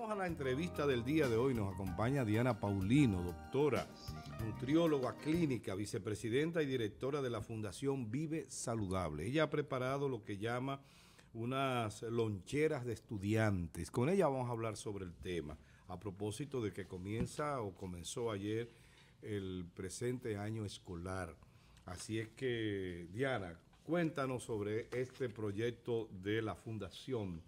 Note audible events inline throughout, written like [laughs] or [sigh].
Vamos a la entrevista del día de hoy. Nos acompaña Diana Paulino, doctora, nutrióloga clínica, vicepresidenta y directora de la Fundación Vive Saludable. Ella ha preparado lo que llama unas loncheras de estudiantes. Con ella vamos a hablar sobre el tema. A propósito de que comienza o comenzó ayer el presente año escolar. Así es que, Diana, cuéntanos sobre este proyecto de la Fundación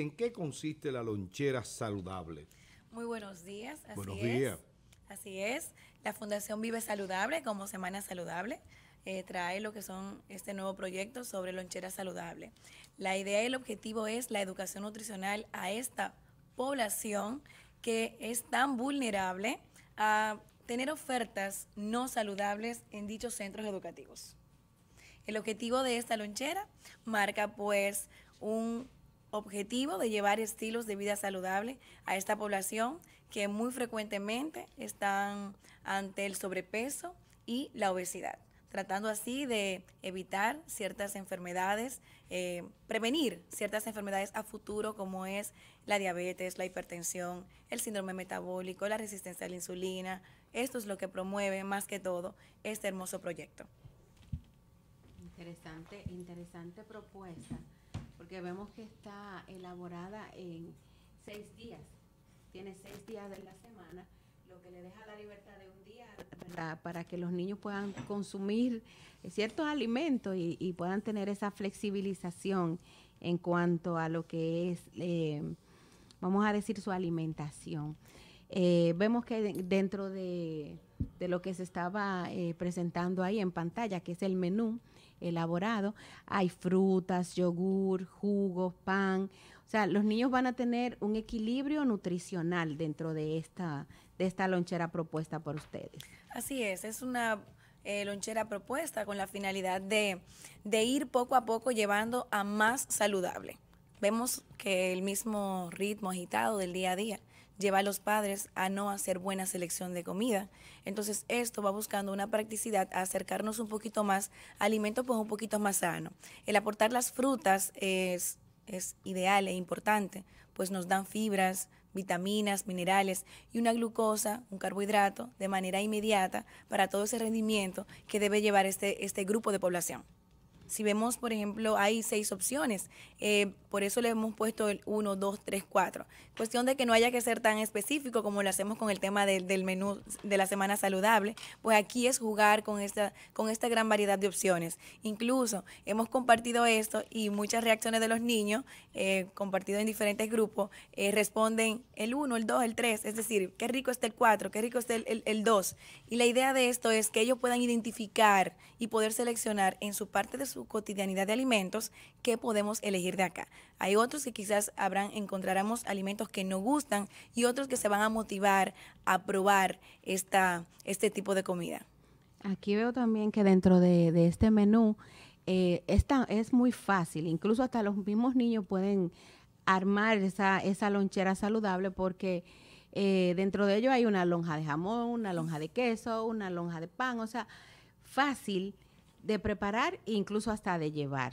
en qué consiste la lonchera saludable. Muy buenos días. Así buenos días. Es, así es. La Fundación Vive Saludable como Semana Saludable. Eh, trae lo que son este nuevo proyecto sobre lonchera saludable. La idea y el objetivo es la educación nutricional a esta población que es tan vulnerable a tener ofertas no saludables en dichos centros educativos. El objetivo de esta lonchera marca pues un objetivo de llevar estilos de vida saludable a esta población que muy frecuentemente están ante el sobrepeso y la obesidad, tratando así de evitar ciertas enfermedades, eh, prevenir ciertas enfermedades a futuro como es la diabetes, la hipertensión, el síndrome metabólico, la resistencia a la insulina. Esto es lo que promueve más que todo este hermoso proyecto. Interesante, interesante propuesta porque vemos que está elaborada en seis días. Tiene seis días de la semana, lo que le deja la libertad de un día para que los niños puedan consumir ciertos alimentos y, puedan tener esa flexibilización en cuanto a lo que es, eh, vamos a decir, su alimentación. Eh, vemos que dentro de, lo que se estaba eh, presentando ahí en pantalla, que es el menú, elaborado. Hay frutas, yogur, jugos, pan. O sea, los niños van a tener un equilibrio nutricional dentro de esta, de esta lonchera propuesta por ustedes. Así es, es una eh, lonchera propuesta con la finalidad de, de ir poco a poco llevando a más saludable. Vemos que el mismo ritmo agitado del día a día lleva a los padres a no hacer buena selección de comida. Entonces esto va buscando una practicidad a acercarnos un poquito más a alimentos pues un poquito más sano. El aportar las frutas es, ideal e importante, pues nos dan fibras, vitaminas, minerales y una glucosa, un carbohidrato, de manera inmediata para todo ese rendimiento que debe llevar este, este grupo de población si vemos, por ejemplo, hay seis opciones. Eh, por eso le hemos puesto el 1, 2, 3, 4. Cuestión de que no haya que ser tan específico como lo hacemos con el tema del menú de la semana saludable, pues aquí es jugar con esta, con esta gran variedad de opciones. Incluso hemos compartido esto y muchas reacciones de los niños, eh, compartido en diferentes grupos, eh, responden el 1, el 2, el 3, es decir, qué rico está el 4, qué rico está el, el, el 2. Y la idea de esto es que ellos puedan identificar y poder seleccionar en su parte de su su cotidianidad de alimentos que podemos elegir de acá. Hay otros que quizás habrán, encontraremos alimentos que no gustan y otros que se van a motivar a probar este tipo de comida. Aquí veo también que dentro de, este menú eh, es, muy fácil, incluso hasta los mismos niños pueden armar esa, lonchera saludable porque eh, dentro de ello hay una lonja de jamón, una lonja de queso, una lonja de pan, o sea, fácil de preparar e incluso hasta de llevar.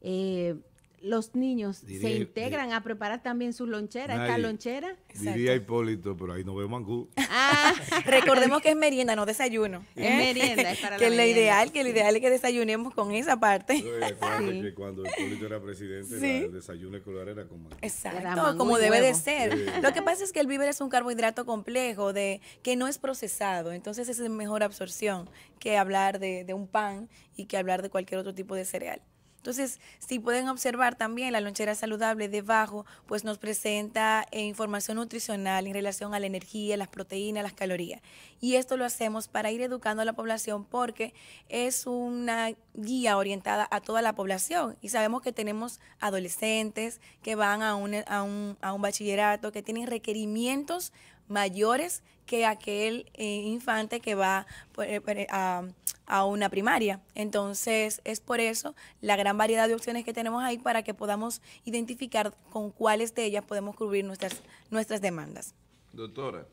Eh, los niños se integran a preparar también su lonchera, esta lonchera. Diría Hipólito, pero ahí no veo mangú. Ah, [laughs] recordemos que es merienda, no desayuno. Es ¿eh? merienda, es para [laughs] que la lo ideal, Que lo ideal es que desayunemos con esa parte. [laughs] sí. cuando Hipólito era presidente, el desayuno escolar era con Exacto, como debe de ser. Lo que pasa es que el víver es un carbohidrato complejo, de que no es procesado, entonces es mejor absorción que hablar de un pan y que hablar de cualquier otro tipo de cereal. Entonces, si pueden observar también la lonchera saludable debajo, pues nos presenta eh, información nutricional en relación a la energía, las proteínas, las calorías. Y esto lo hacemos para ir educando a la población porque es una guía orientada a toda la población. Y sabemos que tenemos adolescentes que van a un, a un, a un bachillerato, que tienen requerimientos mayores que aquel eh, infante que va pues, eh, pues, a a una primaria. Entonces, es por eso la gran variedad de opciones que tenemos ahí para que podamos identificar con cuáles de ellas podemos cubrir nuestras, nuestras demandas. Doctora,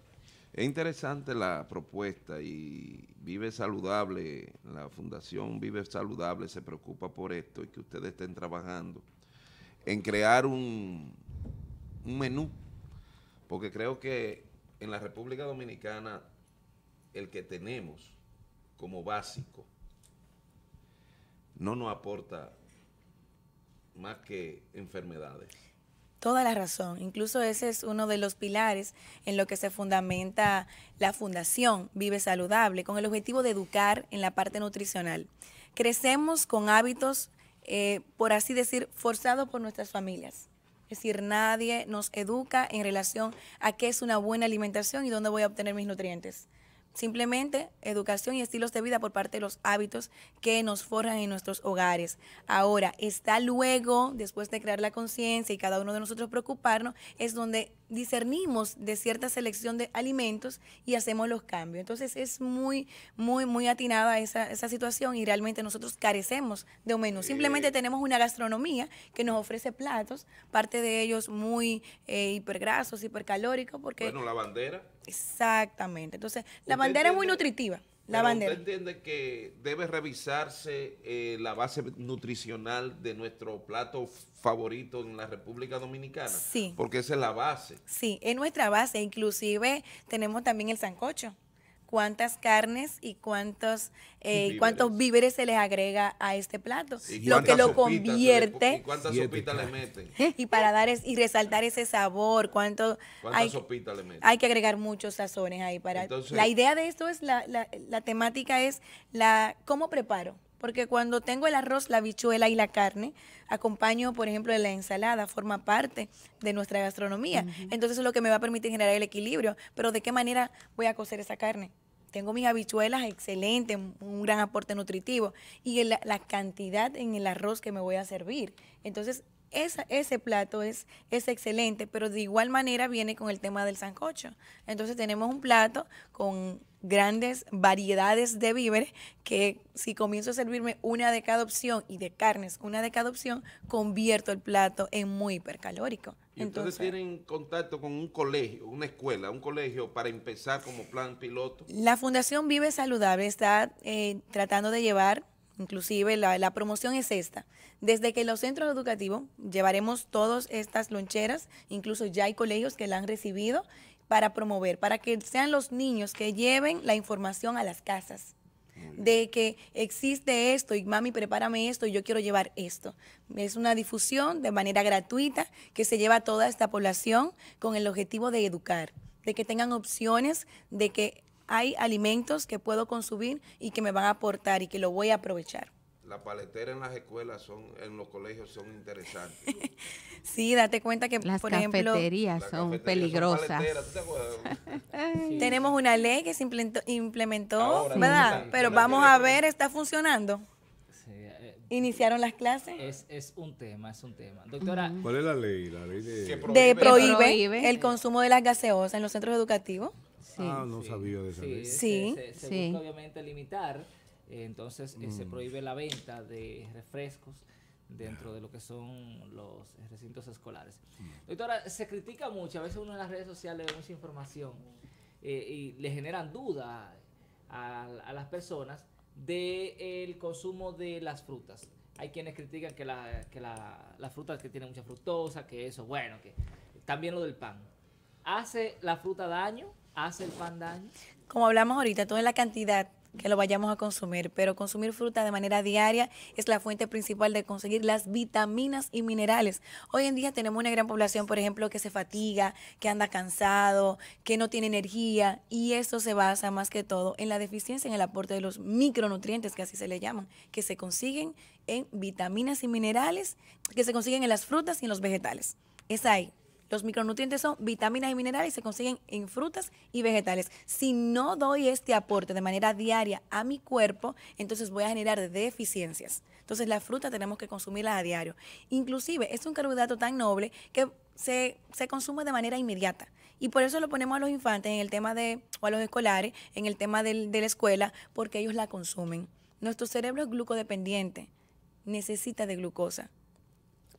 es interesante la propuesta y Vive Saludable, la Fundación Vive Saludable se preocupa por esto y que ustedes estén trabajando en crear un, un menú, porque creo que en la República Dominicana el que tenemos como básico no nos aporta más que enfermedades. Toda la razón. Incluso ese es uno de los pilares en lo que se fundamenta la Fundación Vive Saludable, con el objetivo de educar en la parte nutricional. Crecemos con hábitos, eh, por así decir, forzados por nuestras familias. Es decir, nadie nos educa en relación a qué es una buena alimentación y dónde voy a obtener mis nutrientes. Simplemente educación y estilos de vida por parte de los hábitos que nos forjan en nuestros hogares. Ahora, está luego, después de crear la conciencia y cada uno de nosotros preocuparnos, es donde discernimos de cierta selección de alimentos y hacemos los cambios. Entonces es muy, muy, muy atinada esa, esa situación y realmente nosotros carecemos de un menú. Simplemente tenemos una gastronomía que nos ofrece platos, parte de ellos muy eh, hipergrasos, hipercalóricos, porque... Bueno, la bandera Exactamente. Entonces, la bandera es muy nutritiva. La bandera. ¿Usted entiende que debe revisarse eh, la base nutricional de nuestro plato favorito en la República Dominicana? Sí. Porque esa es la base. Sí, es nuestra base. Inclusive tenemos también el sancocho cuántas carnes y cuántos, eh, víveres. cuántos víveres se les agrega a este plato, lo que lo convierte. ¿Y cuántas sopitas le meten? [laughs] Y para dar y resaltar ese sabor, cuánto hay, le meten? Hay que agregar muchos sazones ahí para. la idea de esto es la, la, la temática es la cómo preparo porque cuando tengo el arroz, la bichuela y la carne, acompaño, por ejemplo, de la ensalada, forma parte de nuestra gastronomía. Entonces, es lo que me va a permitir generar el equilibrio, pero ¿de qué manera voy a cocer esa carne? tengo mis habichuelas excelentes, un gran aporte nutritivo y la, cantidad en el arroz que me voy a servir. Entonces, ese plato es, excelente, pero de igual manera viene con el tema del sancocho. Entonces tenemos un plato con grandes variedades de víveres que si comienzo a servirme una de cada opción y de carnes una de cada opción, convierto el plato en muy hipercalórico. Entonces, tienen contacto con un colegio, una escuela, un colegio para empezar como plan piloto? La Fundación Vive Saludable está eh, tratando de llevar Inclusive la, promoción es esta. Desde que los centros educativos llevaremos todas estas loncheras, incluso ya hay colegios que la han recibido para promover, para que sean los niños que lleven la información a las casas de que existe esto y mami prepárame esto y yo quiero llevar esto. Es una difusión de manera gratuita que se lleva a toda esta población con el objetivo de educar, de que tengan opciones, de que hay alimentos que puedo consumir y que me van a aportar y que lo voy a aprovechar. Las paleteras en las escuelas son, en los colegios son interesantes. [laughs] sí, date cuenta que, por ejemplo, las cafeterías peligrosas. Son peligrosas. [laughs] Tenemos una ley que se implementó, ¿verdad? Pero vamos a ver, ¿está funcionando? Eh, ¿Iniciaron las clases? Es, un tema, es un tema. Doctora. ¿Cuál es la ley? La ley de... prohíbe el consumo de las gaseosas en los centros educativos. Ah, no sabía de sí, se, busca obviamente limitar, entonces eh, se mm. prohíbe la venta de refrescos dentro de lo que son los recintos escolares. Mm. Doctora, se critica mucho, a veces uno en las redes sociales ve mucha información eh, y le generan duda a, las personas del consumo de las frutas. Hay quienes critican que, la, que la, frutas que tienen mucha fructosa, que eso, bueno, que también lo del pan. ¿Hace la fruta daño? hace el pan Como hablamos ahorita, todo es la cantidad que lo vayamos a consumir, pero consumir fruta de manera diaria es la fuente principal de conseguir las vitaminas y minerales. Hoy en día tenemos una gran población, por ejemplo, que se fatiga, que anda cansado, que no tiene energía, y eso se basa más que todo en la deficiencia en el aporte de los micronutrientes, que así se le llaman, que se consiguen en vitaminas y minerales, que se consiguen en las frutas y en los vegetales. Es ahí, los micronutrientes son vitaminas y minerales y se consiguen en frutas y vegetales. Si no doy este aporte de manera diaria a mi cuerpo, entonces voy a generar deficiencias. Entonces la fruta tenemos que consumirla a diario. Inclusive es un carbohidrato tan noble que se, consume de manera inmediata. Y por eso lo ponemos a los infantes en el tema de, o a los escolares, en el tema de la escuela, porque ellos la consumen. Nuestro cerebro es glucodependiente, necesita de glucosa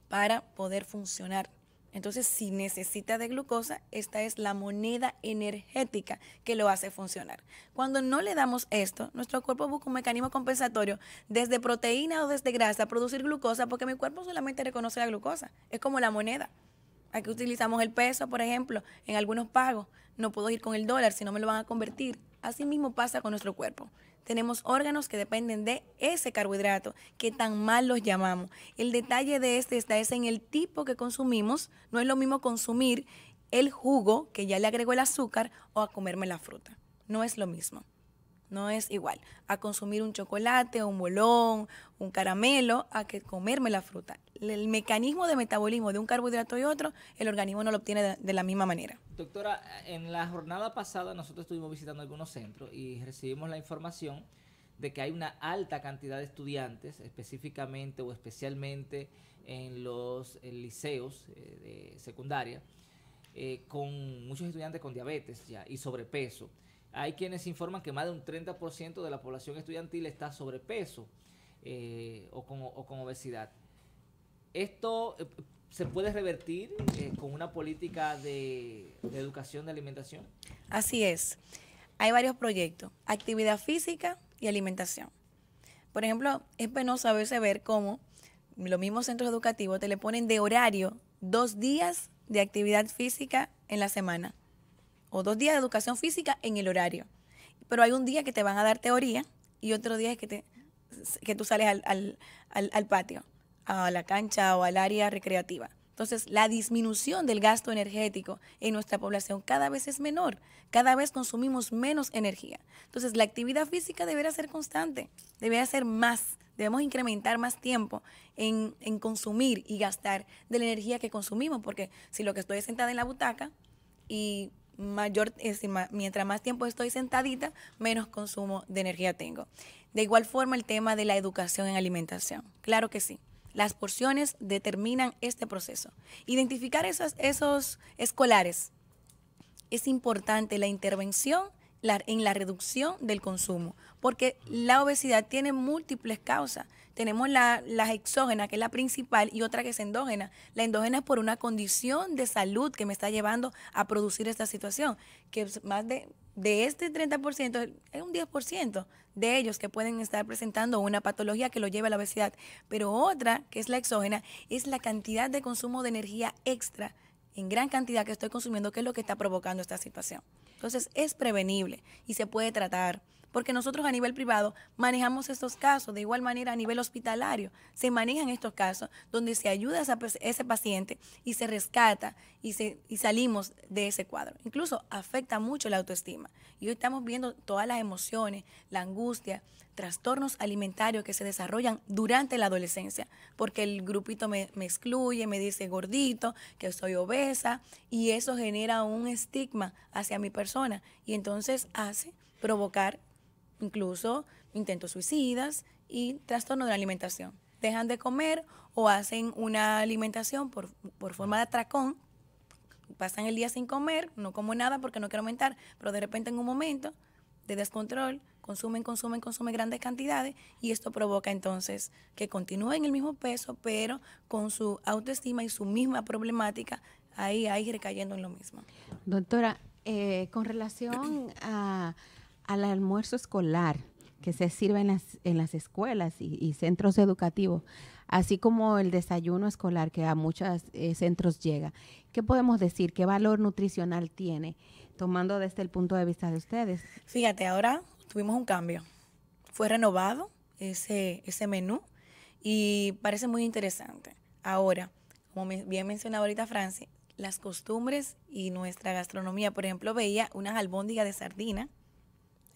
para poder funcionar entonces, si necesita de glucosa, esta es la moneda energética que lo hace funcionar. Cuando no le damos esto, nuestro cuerpo busca un mecanismo compensatorio desde proteína o desde grasa, producir glucosa, porque mi cuerpo solamente reconoce la glucosa. Es como la moneda. Aquí utilizamos el peso, por ejemplo, en algunos pagos. No puedo ir con el dólar si no me lo van a convertir. Así mismo pasa con nuestro cuerpo tenemos órganos que dependen de ese carbohidrato, que tan mal los llamamos. El detalle de este está es en el tipo que consumimos. No es lo mismo consumir el jugo, que ya le agregó el azúcar, o a comerme la fruta. No es lo mismo. No es igual a consumir un chocolate, un bolón, un caramelo, a que comerme la fruta. El mecanismo de metabolismo de un carbohidrato y otro, el organismo no lo obtiene de, la misma manera. Doctora, en la jornada pasada nosotros estuvimos visitando algunos centros y recibimos la información de que hay una alta cantidad de estudiantes, específicamente o especialmente en los eh, liceos eh, de secundaria, eh, con muchos estudiantes con diabetes y sobrepeso. Hay quienes informan que más de un 30% de la población estudiantil está sobrepeso eh, o, con, obesidad. Esto eh, se puede revertir eh, con una política de, de educación de alimentación. Así es. Hay varios proyectos, actividad física y alimentación. Por ejemplo, es penoso a veces ver cómo los mismos centros educativos te le ponen de horario dos días de actividad física en la semana o dos días de educación física en el horario. Pero hay un día que te van a dar teoría y otro día es que, te, que tú sales al, patio, a la cancha o al área recreativa. Entonces, la disminución del gasto energético en nuestra población cada vez es menor, cada vez consumimos menos energía. Entonces, la actividad física deberá ser constante, deberá ser más, debemos incrementar más tiempo en, en, consumir y gastar de la energía que consumimos, porque si lo que estoy sentada en la butaca y mayor, mientras más tiempo estoy sentadita, menos consumo de energía tengo. De igual forma, el tema de la educación en alimentación. Claro que sí. Las porciones determinan este proceso. Identificar esos, esos escolares es importante la intervención en la reducción del consumo, porque la obesidad tiene múltiples causas tenemos la, las exógenas, que es la principal, y otra que es endógena. La endógena es por una condición de salud que me está llevando a producir esta situación, que más de, de este 30%, es un 10% de ellos que pueden estar presentando una patología que lo lleva a la obesidad. Pero otra, que es la exógena, es la cantidad de consumo de energía extra en gran cantidad que estoy consumiendo, que es lo que está provocando esta situación. Entonces es prevenible y se puede tratar porque nosotros a nivel privado manejamos estos casos, de igual manera a nivel hospitalario se manejan estos casos donde se ayuda a ese paciente y se rescata y, se, salimos de ese cuadro. Incluso afecta mucho la autoestima y hoy estamos viendo todas las emociones, la angustia, trastornos alimentarios que se desarrollan durante la adolescencia, porque el grupito me, me, excluye, me dice gordito, que soy obesa, y eso genera un estigma hacia mi persona y entonces hace provocar incluso intentos suicidas y trastorno de la alimentación. Dejan de comer o hacen una alimentación por, forma de atracón, pasan el día sin comer, no como nada porque no quiero aumentar, pero de repente en un momento de descontrol consumen, consumen, consumen grandes cantidades y esto provoca entonces que continúen el mismo peso, pero con su autoestima y su misma problemática, ahí, ahí recayendo en lo mismo. Doctora, eh, con relación a al almuerzo escolar que se sirve en las, en las escuelas y, centros educativos, así como el desayuno escolar que a muchos eh, centros llega. ¿Qué podemos decir? ¿Qué valor nutricional tiene? Tomando desde el punto de vista de ustedes. Fíjate, ahora tuvimos un cambio. Fue renovado ese, ese menú y parece muy interesante. Ahora, como bien mencionaba ahorita Francia, las costumbres y nuestra gastronomía, por ejemplo, veía unas albóndigas de sardina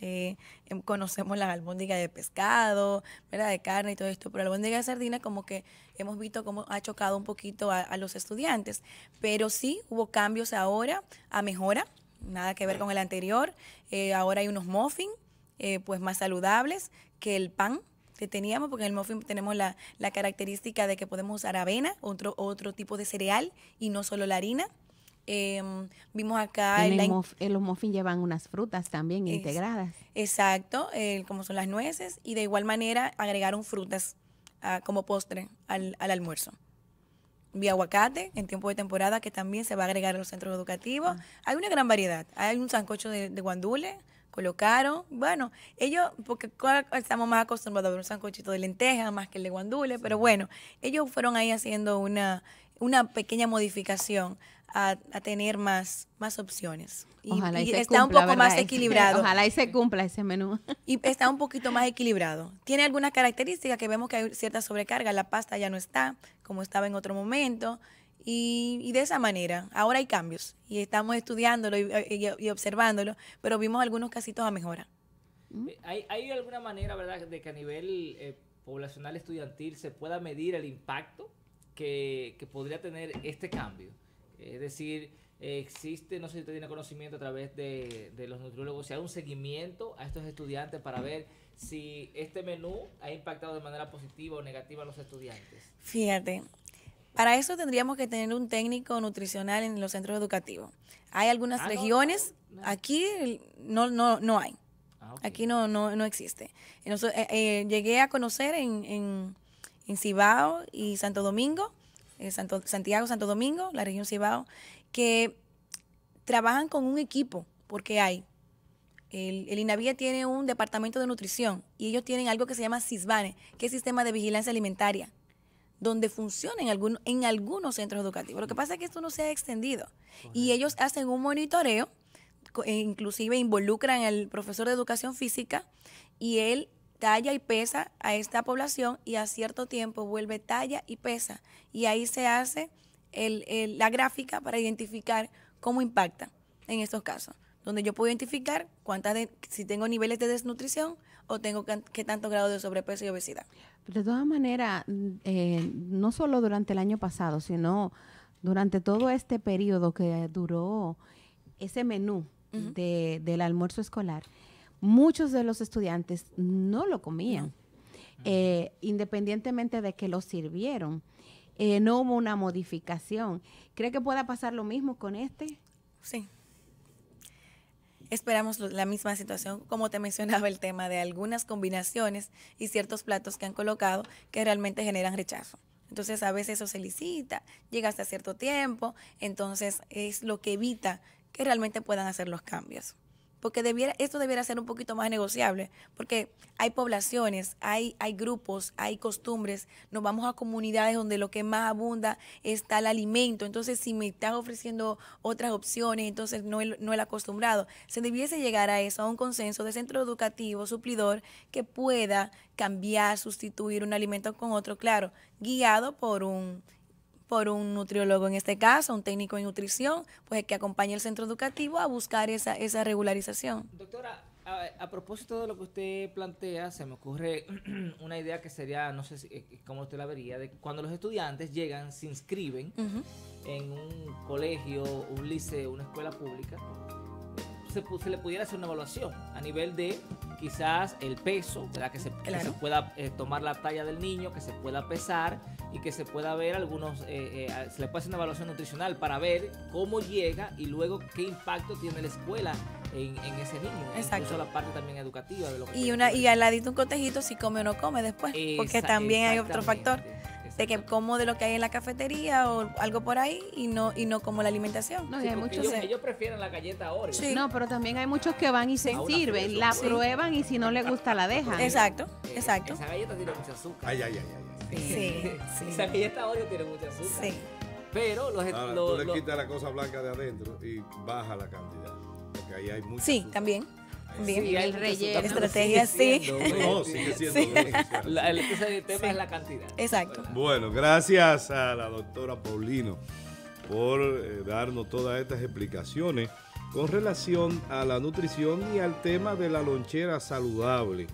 eh, em, conocemos las albóndiga de pescado, ¿verdad? de carne y todo esto, pero la albóndiga de sardina como que hemos visto cómo ha chocado un poquito a, los estudiantes, pero sí hubo cambios ahora a mejora, nada que ver con el anterior, eh, ahora hay unos muffins eh, pues más saludables que el pan, que teníamos, porque en el muffin tenemos la, la, característica de que podemos usar avena, otro, otro tipo de cereal y no solo la harina. Em, vimos acá... En, el eh, los muffins llevan unas frutas también integradas. Exacto, como son las nueces. Y de igual manera agregaron frutas ah, como postre al, almuerzo Vi aguacate en tiempo de temporada que también se va a agregar a los centros educativos. Ah. Hay una gran variedad. Hay un sancocho de, de, guandule, colocaron. Bueno, ellos, porque estamos más acostumbrados a ver un sancochito de lenteja más que el de guandule, pero bueno, ellos fueron ahí haciendo una, una pequeña modificación a, tener más, más opciones. Y, está un poco más equilibrado. Ojalá y se cumpla ese menú. [laughs] Y está un poquito más equilibrado. Tiene algunas características que vemos que hay cierta sobrecarga. La pasta ya no está como estaba en otro momento. Y, de esa manera, ahora hay cambios y estamos estudiándolo y, observándolo, pero vimos algunos casitos a mejora. Mm. Eh, ¿Hay, ¿Hay, alguna manera, verdad, de que a nivel eh, poblacional estudiantil se pueda medir el impacto que podría tener este cambio? Es decir, existe, no sé si usted tiene conocimiento a través de, los nutriólogos, si hay un seguimiento a estos estudiantes para ver si este menú ha impactado de manera positiva o negativa a los estudiantes. Fíjate, para eso tendríamos que tener un técnico nutricional en los centros educativos. Hay algunas regiones, aquí no, no, no hay. Aquí no, no, existe. Eh, eh, llegué a conocer en, en Cibao y Santo Domingo eh, Santiago, Santo Domingo, la región Cibao, que trabajan con un equipo, porque hay. El, INAVIA tiene un departamento de nutrición y ellos tienen algo que se llama CISBANE, que es Sistema de Vigilancia Alimentaria, donde funciona en, algunos centros educativos. Lo que pasa es que esto no se ha extendido y ellos hacen un monitoreo, e inclusive involucran al profesor de educación física y él talla y pesa a esta población y a cierto tiempo vuelve talla y pesa. Y ahí se hace la gráfica para identificar cómo impacta en estos casos, donde yo puedo identificar cuántas de, si tengo niveles de desnutrición o tengo qué tanto grado de sobrepeso y obesidad. De todas maneras, eh, no solo durante el año pasado, sino durante todo este periodo que duró ese menú del almuerzo escolar, muchos de los estudiantes no lo comían, eh, independientemente de que lo sirvieron. Eh, no hubo una modificación. ¿Cree que pueda pasar lo mismo con este? Sí. Esperamos la misma situación, como te mencionaba el tema de algunas combinaciones y ciertos platos que han colocado que realmente generan rechazo. Entonces a veces eso se licita, llega hasta cierto tiempo, entonces es lo que evita que realmente puedan hacer los cambios porque debiera, esto debiera ser un poquito más negociable, porque hay poblaciones, hay, hay grupos, hay costumbres, nos vamos a comunidades donde lo que más abunda está el alimento, entonces si me están ofreciendo otras opciones, entonces no no el acostumbrado. Se debiese llegar a eso, a un consenso de centro educativo, suplidor, que pueda cambiar, sustituir un alimento con otro, claro, guiado por un por un nutriólogo, en este caso, un técnico en nutrición, pues que acompañe el centro educativo a buscar esa, esa regularización. Doctora, a, propósito de lo que usted plantea, se me ocurre [clears throat] una idea que sería, no sé eh, eh, cómo usted la vería, de cuando los estudiantes llegan, se inscriben en un colegio, un liceo, una escuela pública, se, le pudiera hacer una evaluación a nivel de quizás el peso, Que, se, pueda eh, tomar la talla del niño, que se pueda pesar y que se pueda ver algunos, eh, eh, se le puede hacer una evaluación nutricional para ver cómo llega y luego qué impacto tiene la escuela en, ese niño. Exacto. Incluso la parte también educativa de Y, una, y al ladito un cotejito si come o no come después, porque también hay otro factor de que como de lo que hay en la cafetería o algo por ahí y no y no como la alimentación. No, hay muchos ellos, prefieren la galleta Oreo. Sí. No, pero también hay muchos que van y se sirven, la prueban y si no les gusta la dejan. Exacto, eh, exacto. Esa galleta tiene mucho azúcar. Ay, ay, ay, Sí, [laughs] sí. Esa galleta Oreo tiene mucho azúcar. Sí. Pero los, tú le quitas la cosa blanca de adentro y baja la cantidad. Porque ahí hay mucho. Sí, también. Bien, el relleno. Estrategia, sí. No, sigue siendo. Sí. el, tema es la cantidad. Exacto. Bueno, gracias a la doctora Paulino por eh, darnos todas estas explicaciones con relación a la nutrición y al tema de la lonchera saludable.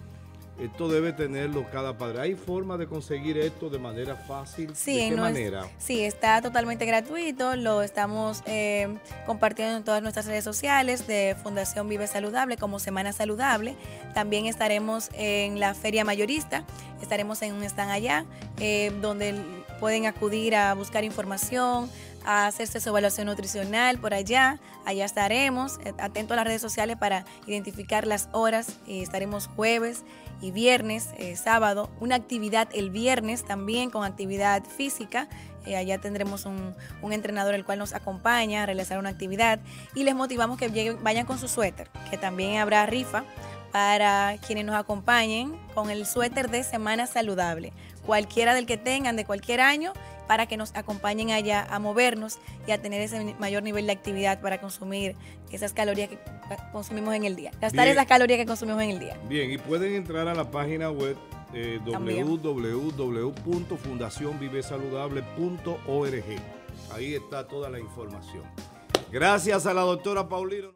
Esto debe tenerlo cada padre. ¿Hay forma de conseguir esto de manera fácil? Sí, ¿De manera? sí, está totalmente gratuito. Lo estamos eh, compartiendo en todas nuestras redes sociales de Fundación Vive Saludable como Semana Saludable. También estaremos en la Feria Mayorista. Estaremos en un stand allá eh, donde pueden acudir a buscar información, a hacerse su evaluación nutricional por allá. Allá estaremos, eh, atento a las redes sociales para identificar las horas. Eh, estaremos jueves y viernes, eh, sábado. Una actividad el viernes también con actividad física. allá tendremos un, entrenador el cual nos acompaña a realizar una actividad y les motivamos que vayan con su suéter, que también habrá rifa para quienes nos acompañen con el suéter de Semana Saludable. Cualquiera del que tengan de cualquier año para que nos acompañen allá a movernos y a tener ese mayor nivel de actividad para consumir esas calorías que consumimos en el día, gastar esas calorías que consumimos en el día. Bien, y pueden entrar a la página web eh, www.fundacionvivesaludable.org. Ahí está toda la información. Gracias a la doctora Paulino.